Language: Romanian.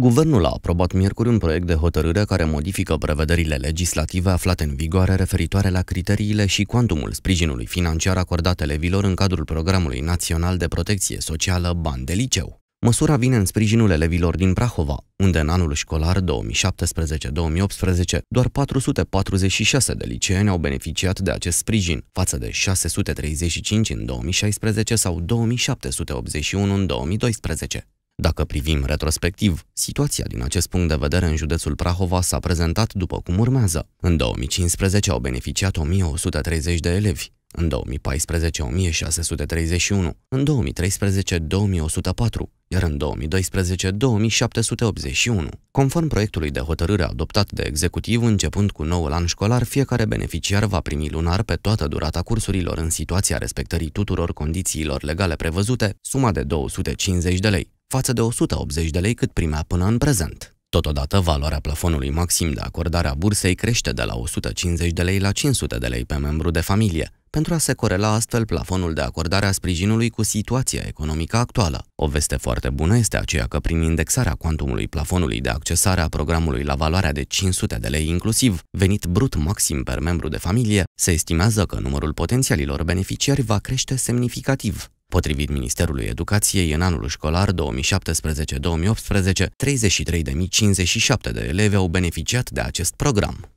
Guvernul a aprobat miercuri un proiect de hotărâre care modifică prevederile legislative aflate în vigoare referitoare la criteriile și cuantumul sprijinului financiar acordat elevilor în cadrul Programului Național de Protecție Socială Ban de Liceu. Măsura vine în sprijinul elevilor din Prahova, unde în anul școlar 2017-2018 doar 446 de liceeni au beneficiat de acest sprijin, față de 635 în 2016 sau 2781 în 2012. Dacă privim retrospectiv, situația din acest punct de vedere în județul Prahova s-a prezentat după cum urmează. În 2015 au beneficiat 1130 de elevi, în 2014 1631, în 2013 2104, iar în 2012 2781. Conform proiectului de hotărâre adoptat de executiv, începând cu noul an școlar, fiecare beneficiar va primi lunar pe toată durata cursurilor în situația respectării tuturor condițiilor legale prevăzute, suma de 250 de lei față de 180 de lei cât primea până în prezent. Totodată, valoarea plafonului maxim de acordare a bursei crește de la 150 de lei la 500 de lei pe membru de familie, pentru a se corela astfel plafonul de acordare a sprijinului cu situația economică actuală. O veste foarte bună este aceea că prin indexarea cuantumului plafonului de accesare a programului la valoarea de 500 de lei inclusiv, venit brut maxim per membru de familie, se estimează că numărul potențialilor beneficiari va crește semnificativ. Potrivit Ministerului Educației, în anul școlar 2017-2018, 33.057 de elevi au beneficiat de acest program.